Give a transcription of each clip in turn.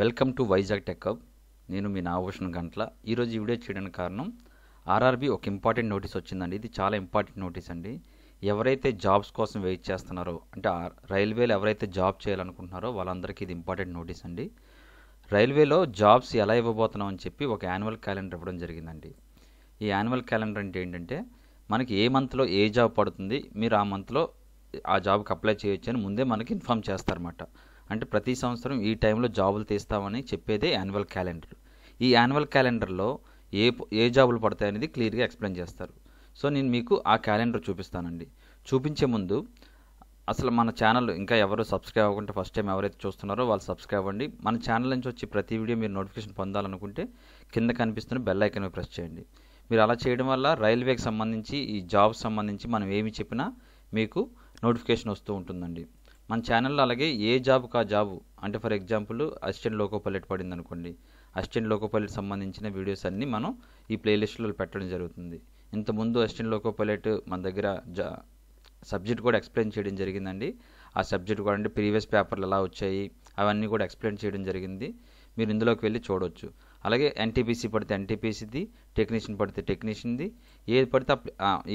welcome to Vizag tech up నేను మీ నాగభూషణ్ గంట్ల ఈరోజు ఈ వీడియో చేయడానికి కారణం ఆర్ఆర్బీ ఒక ఇంపార్టెంట్ నోటీస్ వచ్చిందండి ఇది చాలా ఇంపార్టెంట్ నోటీస్ అండి ఎవరైతే జాబ్స్ కోసం వెయిట్ చేస్తున్నారో అంటే రైల్వేలో ఎవరైతే జాబ్ చేయాలనుకుంటున్నారో వాళ్ళందరికీ ఇది ఇంపార్టెంట్ నోటీస్ అండి రైల్వేలో జాబ్స్ ఎలా ఇవ్వబోతున్నాం అని చెప్పి ఒక యాన్యువల్ క్యాలెండర్ ఇవ్వడం జరిగిందండి ఈ యాన్యువల్ క్యాలెండర్ అంటే ఏంటంటే మనకి ఏ మంత్లో ఏ జాబ్ పడుతుంది మీరు ఆ మంత్లో ఆ జాబ్కి అప్లై చేయొచ్చు అని ముందే మనకి ఇన్ఫామ్ చేస్తారన్నమాట అంటే ప్రతి సంవత్సరం ఈ టైంలో జాబులు తీస్తామని చెప్పేదే యాన్యువల్ క్యాలెండర్ ఈ యాన్యువల్ క్యాలెండర్లో ఏ ఏ జాబులు పడతాయి అనేది క్లియర్గా ఎక్స్ప్లెయిన్ చేస్తారు సో నేను మీకు ఆ క్యాలెండర్ చూపిస్తానండి చూపించే ముందు అసలు మన ఛానల్ ఇంకా ఎవరు సబ్స్క్రైబ్ అవ్వకుంటే ఫస్ట్ టైం ఎవరైతే చూస్తున్నారో వాళ్ళు సబ్స్క్రైబ్ అవ్వండి మన ఛానల్ నుంచి వచ్చి ప్రతి వీడియో మీరు నోటిఫికేషన్ పొందాలనుకుంటే కింద కనిపిస్తున్న బెల్ ఐకన్ ప్రెస్ చేయండి మీరు అలా చేయడం వల్ల రైల్వేకి సంబంధించి ఈ జాబ్ సంబంధించి మనం ఏమి చెప్పినా మీకు నోటిఫికేషన్ వస్తూ ఉంటుందండి మన ఛానల్లో అలాగే ఏ జాబ్ కా జాబు అంటే ఫర్ ఎగ్జాంపుల్ అసిస్టెంట్ లోకోపల్లెట్ పడింది అనుకోండి అసిస్టెంట్ లోకోపల్లెట్ సంబంధించిన వీడియోస్ అన్నీ మనం ఈ ప్లేలిస్ట్లో పెట్టడం జరుగుతుంది ఇంతకుముందు అసిస్టెంట్ లోకోపల్లెట్ మన దగ్గర జా సబ్జెక్ట్ కూడా ఎక్స్ప్లెయిన్ చేయడం జరిగిందండి ఆ సబ్జెక్ట్ కూడా అంటే ప్రీవియస్ పేపర్లు ఎలా వచ్చాయి అవన్నీ కూడా ఎక్స్ప్లెయిన్ చేయడం జరిగింది మీరు ఇందులోకి వెళ్ళి చూడవచ్చు అలాగే ఎన్టీపీసీ పడితే ఎన్టీపీసీది టెక్నీషియన్ పడితే టెక్నీషియన్ది ఏది పడితే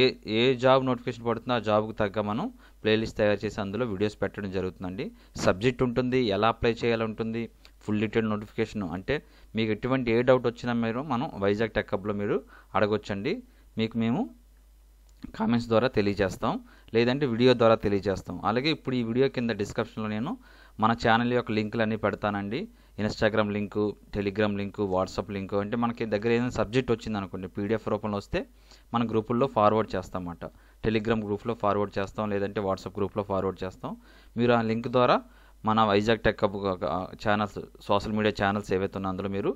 ఏ ఏ జాబ్ నోటిఫికేషన్ పడుతుందో ఆ జాబ్కి తగ్గ మనం ప్లేలిస్ట్ తయారు చేసి అందులో వీడియోస్ పెట్టడం జరుగుతుందండి సబ్జెక్ట్ ఉంటుంది ఎలా అప్లై చేయాలి ఉంటుంది ఫుల్ డీటెయిల్ నోటిఫికేషన్ అంటే మీకు ఎటువంటి ఏ డౌట్ వచ్చినా మీరు మనం వైజాగ్ టెక్అప్లో మీరు అడగొచ్చండి మీకు మేము కామెంట్స్ ద్వారా తెలియజేస్తాం లేదంటే వీడియో ద్వారా తెలియజేస్తాం అలాగే ఇప్పుడు ఈ వీడియో కింద డిస్క్రిప్షన్లో నేను మన ఛానల్ యొక్క లింకులు అన్నీ పెడతానండి Instagram link Telegram link WhatsApp link అంటే మనకి దగ్గర ఏదైనా సబ్జెక్ట్ వచ్చింది అనుకోండి పీడిఎఫ్ రూపంలో వస్తే మన గ్రూపుల్లో ఫార్వర్డ్ చేస్తాం అన్నమాట టెలిగ్రామ్ గ్రూప్లో ఫార్వర్డ్ చేస్తాం లేదంటే వాట్సాప్ గ్రూప్లో ఫార్వర్డ్ చేస్తాం మీరు ఆ లింక్ ద్వారా మన Vizag tech channels social media channels ఏవైతే ఉన్నా అందులో మీరు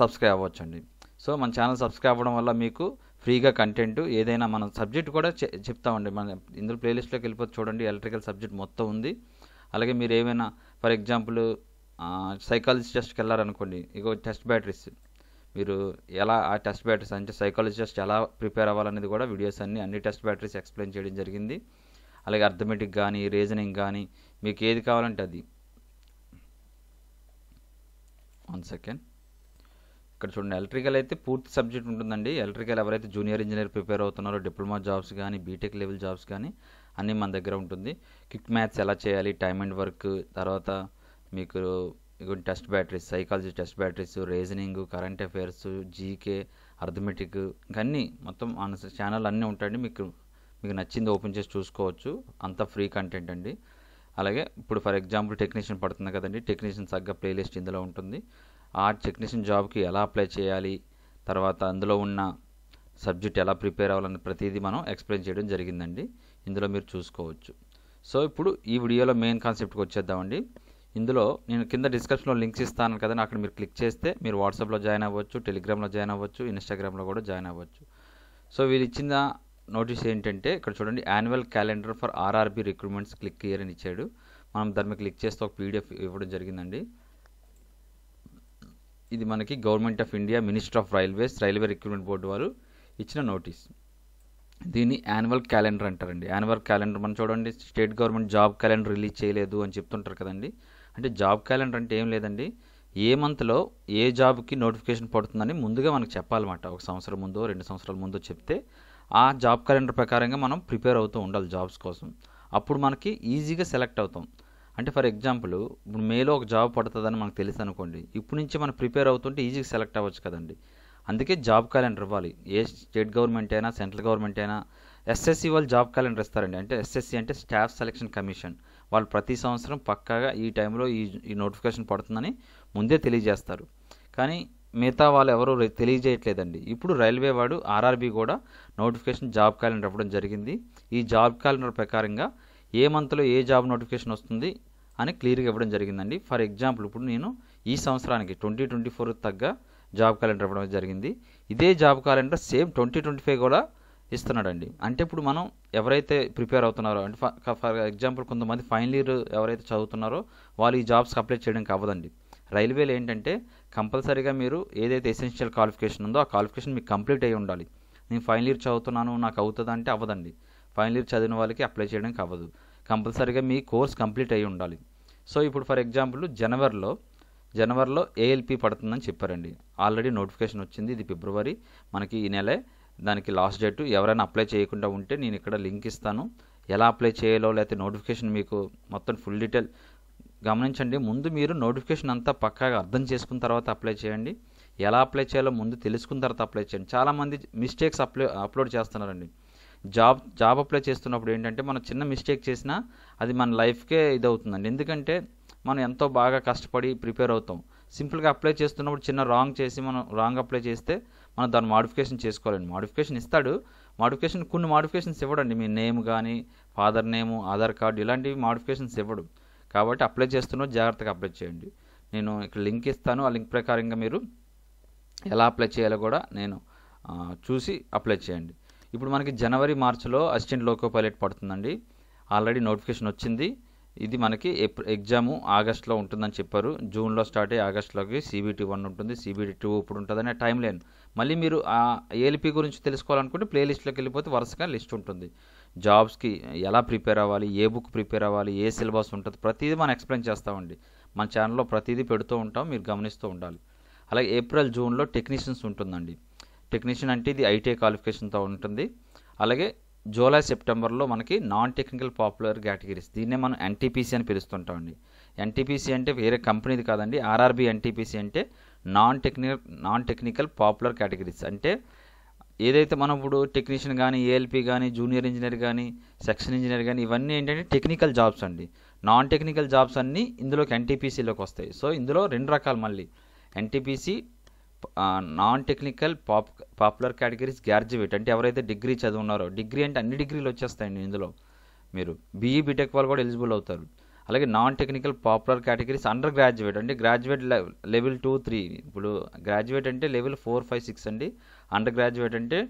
సబ్స్క్రైబ్ అవ్వచ్చండి సో మన ఛానల్ సబ్స్క్రైబ్ అవ్వడం వల్ల మీకు ఫ్రీగా కంటెంట్ ఏదైనా మన సబ్జెక్ట్ కూడా చెప్తామండి మన ఇందులో ప్లేలిస్ట్లోకి వెళ్ళిపోతే చూడండి ఎలక్ట్రికల్ సబ్జెక్ట్ మొత్తం ఉంది అలాగే మీరు ఏమైనా ఫర్ ఎగ్జాంపుల్ సైకాలజీ టెస్ట్కి వెళ్ళారనుకోండి ఇగో టెస్ట్ బ్యాటరీస్ మీరు ఎలా ఆ టెస్ట్ బ్యాటరీస్ అంటే టెస్ట్ ఎలా ప్రిపేర్ అవ్వాలనేది కూడా వీడియోస్ అన్ని అన్ని టెస్ట్ బ్యాటరీస్ ఎక్స్ప్లెయిన్ చేయడం జరిగింది అలాగే అర్థమెటిక్ కానీ రీజనింగ్ కానీ మీకు ఏది కావాలంటే అది వన్ సెకండ్ ఇక్కడ చూడండి ఎలక్ట్రికల్ అయితే పూర్తి సబ్జెక్ట్ ఉంటుందండి ఎలక్ట్రికల్ ఎవరైతే జూనియర్ ఇంజనీర్ ప్రిపేర్ అవుతున్నారో డిప్లొమా జాబ్స్ కానీ బీటెక్ లెవెల్ జాబ్స్ కానీ అన్నీ మన దగ్గర ఉంటుంది క్విక్ మ్యాథ్స్ ఎలా చేయాలి టైమ్ అండ్ వర్క్ తర్వాత మీకు test batteries psychology test batteries reasoning current affairs GK arithmetic ఇంకా అన్నీ మొత్తం మన ఛానల్ అన్నీ ఉంటాయండి మీకు మీకు నచ్చింది ఓపెన్ చేసి చూసుకోవచ్చు అంత ఫ్రీ కంటెంట్ అండి అలాగే ఇప్పుడు ఫర్ ఎగ్జాంపుల్ టెక్నీషియన్ పడుతుంది కదండి టెక్నీషియన్ తగ్గ ప్లేలిస్ట్ ఇందులో ఉంటుంది ఆ టెక్నీషియన్ జాబ్కి ఎలా అప్లై చేయాలి తర్వాత అందులో ఉన్న సబ్జెక్ట్ ఎలా ప్రిపేర్ అవ్వాలని ప్రతిదీ మనం ఎక్స్ప్లెయిన్ చేయడం జరిగిందండి ఇందులో మీరు చూసుకోవచ్చు సో ఇప్పుడు ఈ వీడియోలో మెయిన్ కాన్సెప్ట్కి వచ్చేద్దామండి ఇందులో నేను కింద డిస్క్రిప్షన్లో లింక్స్ ఇస్తాను కదా అక్కడ మీరు క్లిక్ చేస్తే మీరు వాట్సాప్లో జాయిన్ అవ్వచ్చు టెలిగ్రామ్లో జాయిన్ అవ్వచ్చు ఇన్స్టాగ్రామ్లో కూడా జాయిన్ అవ్వచ్చు సో వీళ్ళు ఇచ్చిన నోటీస్ ఏంటంటే ఇక్కడ చూడండి annual calendar for RRB recruitments click year అని ఇచ్చాడు మనం దాని మీద క్లిక్ చేస్తే ఒక పీడిఎఫ్ ఇవ్వడం జరిగిందండి ఇది మనకి government of India minister of railways railway recruitment board వారు ఇచ్చిన నోటీస్ దీన్ని యాన్యువల్ క్యాలెండర్ అంటారండి యాన్యువల్ క్యాలెండర్ మనం చూడండి state government job calendar release చేయలేదు అని చెప్తుంటారు కదండి అంటే జాబ్ క్యాలెండర్ అంటే ఏం లేదండి ఏ మంత్లో ఏ జాబ్కి నోటిఫికేషన్ పడుతుందని ముందుగా మనకు చెప్పాలన్నమాట ఒక సంవత్సరం ముందు రెండు సంవత్సరాల ముందు చెప్తే ఆ జాబ్ క్యాలెండర్ ప్రకారంగా మనం ప్రిపేర్ అవుతూ ఉండాలి జాబ్స్ కోసం అప్పుడు మనకి ఈజీగా సెలెక్ట్ అవుతాం అంటే ఫర్ ఎగ్జాంపుల్ ఇప్పుడు మేలో ఒక జాబ్ పడుతుందని మనకు తెలుసు అనుకోండి ఇప్పుడు నుంచి మనం ప్రిపేర్ అవుతుంటే ఈజీగా సెలెక్ట్ అవ్వచ్చు కదండి అందుకే జాబ్ క్యాలెండర్ ఇవ్వాలి ఏ స్టేట్ గవర్నమెంట్ అయినా సెంట్రల్ గవర్నమెంట్ అయినా ఎస్ఎస్సి వాళ్ళు జాబ్ క్యాలెండర్ ఇస్తారండి అంటే ఎస్ఎస్సి అంటే స్టాఫ్ సెలక్షన్ కమిషన్ వాళ్ళు ప్రతి సంవత్సరం పక్కాగా ఈ టైంలో ఈ ఈ నోటిఫికేషన్ పడుతుందని ముందే తెలియజేస్తారు కానీ మిగతా వాళ్ళు ఎవరు తెలియజేయట్లేదండి ఇప్పుడు రైల్వే వాడు ఆర్ఆర్బి కూడా నోటిఫికేషన్ జాబ్ క్యాలెండర్ ఇవ్వడం జరిగింది ఈ జాబ్ క్యాలెండర్ ప్రకారంగా ఏ మంత్లో ఏ జాబ్ నోటిఫికేషన్ వస్తుంది అని క్లియర్గా ఇవ్వడం జరిగిందండి ఫర్ ఎగ్జాంపుల్ ఇప్పుడు నేను ఈ సంవత్సరానికి ట్వంటీ ట్వంటీ ఫోర్ తగ్గ జాబ్ క్యాలెండర్ ఇవ్వడం జరిగింది ఇదే job calendar same twenty twenty five కూడా ఇస్తున్నాడండి అంటే ఇప్పుడు మనం ఎవరైతే ప్రిపేర్ అవుతున్నారో అంటే ఫర్ ఎగ్జాంపుల్ కొంతమంది ఫైనల్ ఇయర్ ఎవరైతే చదువుతున్నారో వాళ్ళు ఈ జాబ్స్కి అప్లై చేయడానికి అవ్వదండి రైల్వేలు ఏంటంటే కంపల్సరీగా మీరు ఏదైతే ఎసెన్షియల్ క్వాలిఫికేషన్ ఉందో ఆ క్వాలిఫికేషన్ మీకు కంప్లీట్ అయ్యి ఉండాలి నేను ఫైనల్ ఇయర్ చదువుతున్నాను నాకు అవుతుందా అంటే అవ్వదండి ఫైనల్ ఇయర్ చదివిన వాళ్ళకి అప్లై చేయడానికి అవ్వదు కంపల్సరీగా మీ కోర్స్ కంప్లీట్ అయ్యి ఉండాలి సో ఇప్పుడు ఫర్ ఎగ్జాంపుల్ జనవరిలో జనవరిలో ఏఎల్పి పడుతుందని చెప్పారండి ఆల్రెడీ నోటిఫికేషన్ వచ్చింది ఇది ఫిబ్రవరి మనకి ఈ నెలే దానికి లాస్ట్ డేట్ ఎవరైనా అప్లై చేయకుండా ఉంటే నేను ఇక్కడ లింక్ ఇస్తాను ఎలా అప్లై చేయాలో లేకపోతే నోటిఫికేషన్ మీకు మొత్తం ఫుల్ డీటెయిల్ గమనించండి ముందు మీరు నోటిఫికేషన్ అంతా పక్కాగా అర్థం చేసుకున్న తర్వాత అప్లై చేయండి ఎలా అప్లై చేయాలో ముందు తెలుసుకున్న తర్వాత అప్లై చేయండి చాలామంది మిస్టేక్స్ అప్లై అప్లోడ్ చేస్తున్నారండి జాబ్ జాబ్ అప్లై చేస్తున్నప్పుడు ఏంటంటే మనం చిన్న మిస్టేక్ చేసినా అది మన లైఫ్కే ఇది అవుతుందండి ఎందుకంటే మనం ఎంతో బాగా కష్టపడి ప్రిపేర్ అవుతాం సింపుల్గా అప్లై చేస్తున్నప్పుడు చిన్న రాంగ్ చేసి మనం రాంగ్ అప్లై చేస్తే మనం దాన్ని మాడిఫికేషన్ చేసుకోవాలండి మాడిఫికేషన్ ఇస్తాడు మాడిఫికేషన్ కొన్ని మాడిఫికేషన్స్ ఇవ్వడండి మీ నేమ్ కానీ ఫాదర్ నేము ఆధార్ కార్డు ఇలాంటివి మాడిఫికేషన్స్ ఇవ్వడు కాబట్టి అప్లై చేస్తున్నప్పుడు జాగ్రత్తగా అప్లై చేయండి నేను ఇక్కడ లింక్ ఇస్తాను ఆ లింక్ ప్రకారంగా మీరు ఎలా అప్లై చేయాలో కూడా నేను చూసి అప్లై చేయండి ఇప్పుడు మనకి జనవరి మార్చిలో అసిస్టెంట్ లోకో పైలట్ పడుతుందండి ఆల్రెడీ నోటిఫికేషన్ వచ్చింది ఇది మనకి ఎగ్జామ్ ఆగస్ట్లో ఉంటుందని చెప్పారు జూన్లో స్టార్ట్ అయ్యి ఆగస్ట్లోకి సిబిటి వన్ ఉంటుంది సిబిటి టూ ఇప్పుడు ఉంటుంది అనే టైం లైన్ మళ్ళీ మీరు ఆ ఏలిపి గురించి తెలుసుకోవాలనుకుంటే ప్లేలిస్ట్లోకి వెళ్ళిపోతే వరుసగా లిస్ట్ ఉంటుంది జాబ్స్కి ఎలా ప్రిపేర్ అవ్వాలి ఏ బుక్ ప్రిపేర్ అవ్వాలి ఏ సిలబస్ ఉంటుంది ప్రతిదీ మనం ఎక్స్ప్లెయిన్ చేస్తామండి మన ఛానల్లో ప్రతిదీ పెడుతూ ఉంటాం మీరు గమనిస్తూ ఉండాలి అలాగే ఏప్రిల్ జూన్లో టెక్నీషియన్స్ ఉంటుందండి టెక్నీషియన్ అంటే ఇది ఐటీఐ క్వాలిఫికేషన్తో ఉంటుంది అలాగే జూలై సెప్టెంబర్లో మనకి నాన్ టెక్నికల్ పాపులర్ కేటగిరీస్ దీన్నే మనం ఎన్టీపీసీ అని పిలుస్తుంటామండి ఎన్టీపీసీ అంటే వేరే కంపెనీది కాదండి ఆర్ఆర్బీ ఎన్టీపీసీ అంటే non technical non technical popular categories అంటే ఏదైతే మనం ఇప్పుడు టెక్నీషియన్ కానీ ఏఎల్పీ కానీ జూనియర్ ఇంజనీర్ కానీ సెక్షన్ ఇంజనీర్ కానీ ఇవన్నీ ఏంటంటే టెక్నికల్ జాబ్స్ అండి నాన్ టెక్నికల్ జాబ్స్ అన్నీ ఇందులోకి ఎన్టీపీసీలోకి వస్తాయి సో ఇందులో రెండు రకాలు మళ్ళీ NTPC non technical pop popular categories graduate అంటే ఎవరైతే డిగ్రీ చదువున్నారో డిగ్రీ అంటే అన్ని డిగ్రీలు వచ్చేస్తాయండి ఇందులో మీరు బీఈ బీటెక్ e, వాళ్ళు కూడా ఎలిజిబుల్ అవుతారు అలాగే non technical popular categories under graduate అంటే గ్రాడ్యుయేట్ లెవెల్ టూ త్రీ ఇప్పుడు గ్రాడ్యుయేట్ అంటే లెవెల్ ఫోర్ ఫైవ్ సిక్స్ అండి అండర్ గ్రాడ్యుయేట్ అంటే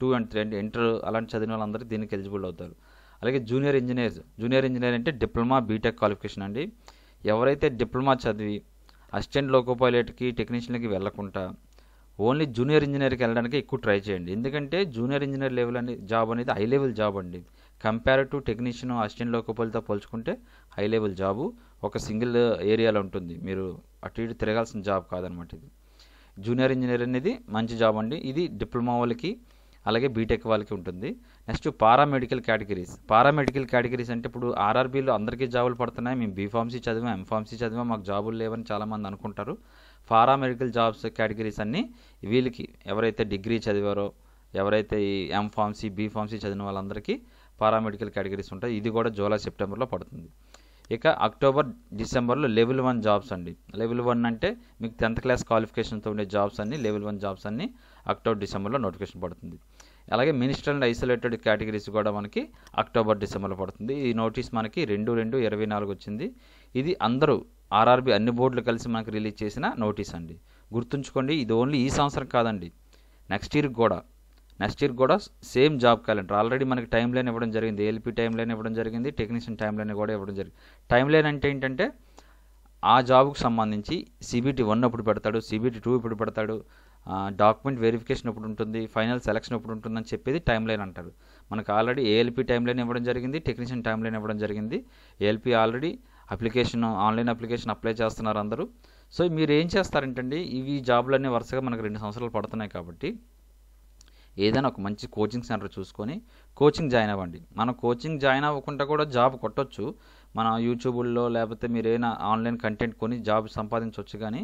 టూ అండ్ త్రీ అంటే ఇంటర్ అలాంటి చదివిన వాళ్ళందరూ దీనికి ఎలిజిబుల్ అవుతారు అలాగే జూనియర్ ఇంజనీర్స్ జూనియర్ ఇంజనీర్ అంటే డిప్లొమా బీటెక్ క్వాలిఫికేషన్ అండి ఎవరైతే డిప్లొమా చదివి అసిస్టెంట్ లోకో పైలట్కి టెక్నీషియన్కి వెళ్ళకుండా ఓన్లీ జూనియర్ ఇంజనీర్కి వెళ్ళడానికి ఎక్కువ ట్రై చేయండి ఎందుకంటే జూనియర్ ఇంజనీర్ లెవెల్ అనే జాబ్ అనేది హై లెవెల్ జాబ్ అండి కంపేర్ టు టెక్నీషియన్ అసిస్టెంట్ లోకపాలతో పోల్చుకుంటే హై లెవెల్ జాబు ఒక సింగిల్ ఏరియాలో ఉంటుంది మీరు అటు ఇటు తిరగాల్సిన జాబ్ కాదనమాట ఇది జూనియర్ ఇంజనీర్ అనేది మంచి జాబ్ అండి ఇది డిప్లొమా వాళ్ళకి అలాగే బీటెక్ వాళ్ళకి ఉంటుంది next paramedical categories paramedical categories అంటే ఇప్పుడు ఆర్ఆర్బీలో అందరికీ జాబులు పడుతున్నాయి మేము బీఫార్మసీ చదివాం ఎంఫార్మసీ చదివాం మాకు జాబులు లేవని చాలామంది అనుకుంటారు పారామెడికల్ జాబ్స్ కేటగిరీస్ అన్నీ వీళ్ళకి ఎవరైతే డిగ్రీ చదివారో ఎవరైతే ఈ ఎంఫార్మసీ బీఫార్మసీ చదివిన వాళ్ళందరికీ పారామెడికల్ కేటగిరీస్ ఉంటాయి ఇది కూడా జూలై సెప్టెంబర్లో పడుతుంది ఇక అక్టోబర్ డిసెంబర్లో లెవెల్ వన్ జాబ్స్ అండి లెవెల్ వన్ అంటే మీకు టెన్త్ క్లాస్ క్వాలిఫికేషన్తో ఉండే జాబ్స్ అన్ని లెవెల్ వన్ జాబ్స్ అన్ని అక్టోబర్ డిసెంబర్లో నోటిఫికేషన్ పడుతుంది అలాగే మినిస్టర్ అండ్ ఐసోలేటెడ్ కేటగిరీస్ కూడా మనకి అక్టోబర్ డిసెంబర్లో పడుతుంది ఈ నోటీస్ మనకి రెండు రెండు ఇరవై నాలుగు వచ్చింది ఇది అందరూ ఆర్ఆర్బి అన్ని బోర్డులు కలిసి మనకి రిలీజ్ చేసిన నోటీస్ అండి గుర్తుంచుకోండి ఇది ఓన్లీ ఈ సంవత్సరం కాదండి నెక్స్ట్ ఇయర్ కూడా నెక్స్ట్ ఇయర్ కూడా సేమ్ జాబ్ క్యాలెండర్ ఆల్రెడీ మనకి టైం లైన్ ఇవ్వడం జరిగింది ఏఎల్పి టైం లైన్ ఇవ్వడం జరిగింది టెక్నీషియన్ టైం లైన్ కూడా ఇవ్వడం జరిగింది టైం లైన్ అంటే ఏంటంటే ఆ జాబ్కు సంబంధించి సిబిటి వన్ అప్పుడు పెడతాడు సిబిటి టూ ఇప్పుడు పెడతాడు డాక్యుమెంట్ వెరిఫికేషన్ ఎప్పుడు ఉంటుంది ఫైనల్ సెలక్షన్ ఎప్పుడు ఉంటుందని చెప్పేది టైం లైన్ అంటారు మనకు ఆల్రెడీ ఏఎల్పి టైం లైన్ ఇవ్వడం జరిగింది టెక్నీషియన్ టైం లైన్ ఇవ్వడం జరిగింది ALP already application online application apply చేస్తున్నారు అందరూ సో మీరు ఏం చేస్తారంటండి ఇవి జాబులన్నీ వరుసగా మనకు రెండు సంవత్సరాలు పడుతున్నాయి కాబట్టి ఏదైనా ఒక మంచి కోచింగ్ సెంటర్ చూసుకొని కోచింగ్ జాయిన్ అవ్వండి మనం కోచింగ్ జాయిన్ అవ్వకుండా కూడా జాబ్ కొట్టొచ్చు మన యూట్యూబుల్లో లేకపోతే మీరు మీరైనా ఆన్లైన్ కంటెంట్ కొని జాబ్ సంపాదించవచ్చు కానీ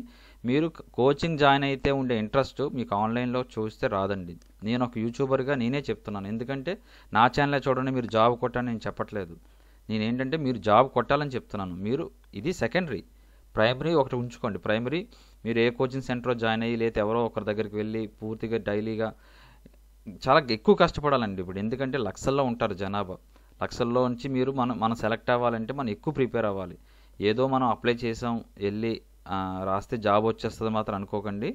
మీరు కోచింగ్ జాయిన్ అయితే ఉండే ఇంట్రెస్ట్ మీకు ఆన్లైన్లో చూస్తే రాదండి నేను ఒక యూట్యూబర్గా నేనే చెప్తున్నాను ఎందుకంటే నా ఛానలే చూడండి మీరు జాబ్ కొట్టాలని నేను చెప్పట్లేదు నేను ఏంటంటే మీరు జాబ్ కొట్టాలని చెప్తున్నాను మీరు ఇది సెకండరీ ప్రైమరీ ఒకటి ఉంచుకోండి ప్రైమరీ మీరు ఏ కోచింగ్ సెంటర్లో జాయిన్ అయ్యి లేకపోతే ఎవరో ఒకరి దగ్గరికి వెళ్ళి పూర్తిగా డైలీగా చాలా ఎక్కువ కష్టపడాలండి ఇప్పుడు ఎందుకంటే లక్షల్లో ఉంటారు జనాభా లక్షల్లో నుంచి మీరు మనం మనం సెలెక్ట్ అవ్వాలంటే మనం ఎక్కువ ప్రిపేర్ అవ్వాలి ఏదో మనం అప్లై చేసాం వెళ్ళి రాస్తే జాబ్ వచ్చేస్తుంది మాత్రం అనుకోకండి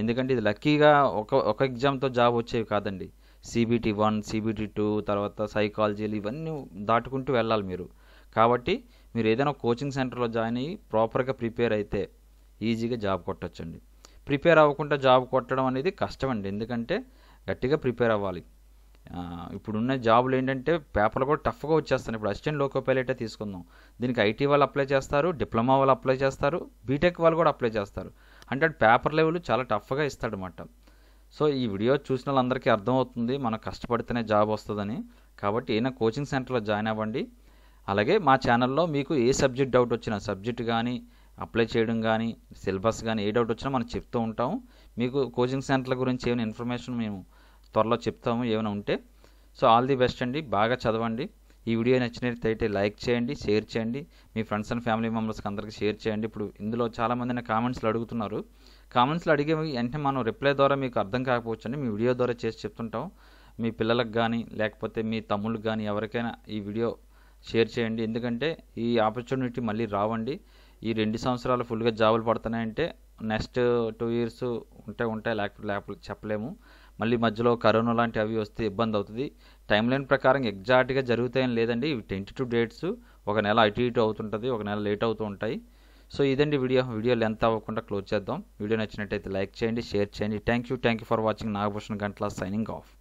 ఎందుకంటే ఇది లక్కీగా ఒక ఒక ఎగ్జామ్తో జాబ్ వచ్చేవి కాదండి సిబిటీ వన్ సిబిటీ టూ తర్వాత సైకాలజీలు ఇవన్నీ దాటుకుంటూ వెళ్ళాలి మీరు కాబట్టి మీరు ఏదైనా కోచింగ్ సెంటర్లో జాయిన్ అయ్యి ప్రాపర్గా ప్రిపేర్ అయితే ఈజీగా జాబ్ కొట్టచ్చండి ప్రిపేర్ అవ్వకుండా జాబ్ కొట్టడం అనేది కష్టం అండి ఎందుకంటే గట్టిగా ప్రిపేర్ అవ్వాలి ఇప్పుడున్న జాబులు ఏంటంటే పేపర్లు కూడా టఫ్గా వచ్చేస్తాను ఇప్పుడు అసిస్టెంట్ లోకో పైలటే తీసుకుందాం దీనికి ఐటీ వాళ్ళు అప్లై చేస్తారు డిప్లొమా వాళ్ళు అప్లై చేస్తారు బీటెక్ వాళ్ళు కూడా అప్లై చేస్తారు అంటే పేపర్ లెవెల్ చాలా టఫ్గా ఇస్తాడనమాట సో ఈ వీడియో చూసిన వాళ్ళందరికీ అర్థమవుతుంది మనం కష్టపడితేనే జాబ్ వస్తుందని కాబట్టి ఏదైనా కోచింగ్ సెంటర్లో జాయిన్ అవ్వండి అలాగే మా ఛానల్లో మీకు ఏ సబ్జెక్ట్ డౌట్ వచ్చినా సబ్జెక్ట్ కానీ అప్లై చేయడం కానీ సిలబస్ కానీ ఏ డౌట్ వచ్చినా మనం చెప్తూ ఉంటాం మీకు కోచింగ్ సెంటర్ల గురించి ఏమైనా ఇన్ఫర్మేషన్ మేము త్వరలో చెప్తాము ఏమైనా ఉంటే సో ఆల్ ది బెస్ట్ అండి బాగా చదవండి ఈ వీడియో నచ్చినట్లయితే లైక్ చేయండి షేర్ చేయండి మీ ఫ్రెండ్స్ అండ్ ఫ్యామిలీ మెంబర్స్కి అందరికీ షేర్ చేయండి ఇప్పుడు ఇందులో చాలామంది నా కామెంట్స్లో అడుగుతున్నారు కామెంట్స్లో అడిగే వెంటనే మనం రిప్లై ద్వారా మీకు అర్థం కాకపోవచ్చు అండి మీ వీడియో ద్వారా చేసి చెప్తుంటాం మీ పిల్లలకు కానీ లేకపోతే మీ తమ్ముళ్ళకి కానీ ఎవరికైనా ఈ వీడియో షేర్ చేయండి ఎందుకంటే ఈ ఆపర్చునిటీ మళ్ళీ రావండి ఈ రెండు సంవత్సరాలు ఫుల్గా జాబులు పడుతున్నాయంటే నెక్స్ట్ టూ ఇయర్స్ ఉంటే ఉంటాయి లేకపోతే లేకపోతే చెప్పలేము మళ్ళీ మధ్యలో కరోనా లాంటి అవి వస్తే ఇబ్బంది అవుతుంది టైం లైన్ ప్రకారం ఎగ్జాక్ట్గా జరుగుతాయని లేదండి ట్వంటీ టూ డేట్స్ ఒక నెల అటు ఇటు అవుతుంటుంది ఒక నెల లేట్ అవుతూ ఉంటాయి సో ఇదండి వీడియో వీడియో లెంత్ అవ్వకుండా క్లోజ్ చేద్దాం వీడియో నచ్చినట్టయితే లైక్ చేయండి షేర్ చేయండి thank you thank you for watching Nagabhushan Gantla signing of